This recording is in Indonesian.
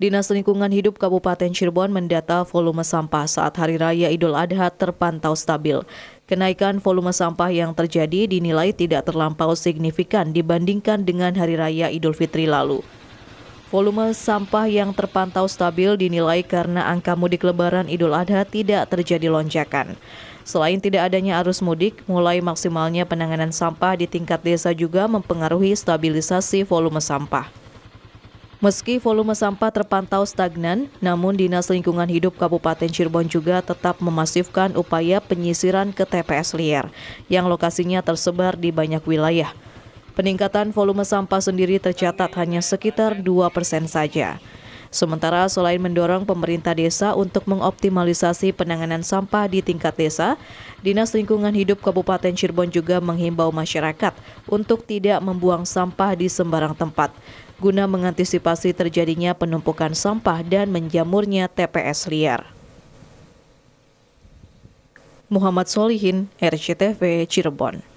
Dinas Lingkungan Hidup Kabupaten Cirebon mendata volume sampah saat Hari Raya Idul Adha terpantau stabil. Kenaikan volume sampah yang terjadi dinilai tidak terlampau signifikan dibandingkan dengan Hari Raya Idul Fitri lalu. Volume sampah yang terpantau stabil dinilai karena angka mudik lebaran Idul Adha tidak terjadi lonjakan. Selain tidak adanya arus mudik, mulai maksimalnya penanganan sampah di tingkat desa juga mempengaruhi stabilisasi volume sampah. Meski volume sampah terpantau stagnan, namun Dinas Lingkungan Hidup Kabupaten Cirebon juga tetap memasifkan upaya penyisiran ke TPS liar yang lokasinya tersebar di banyak wilayah. Peningkatan volume sampah sendiri tercatat hanya sekitar 2 persen saja. Sementara selain mendorong pemerintah desa untuk mengoptimalisasi penanganan sampah di tingkat desa, Dinas Lingkungan Hidup Kabupaten Cirebon juga menghimbau masyarakat untuk tidak membuang sampah di sembarang tempat guna mengantisipasi terjadinya penumpukan sampah dan menjamurnya TPS liar. Muhammad Solihin, RCTV, Cirebon.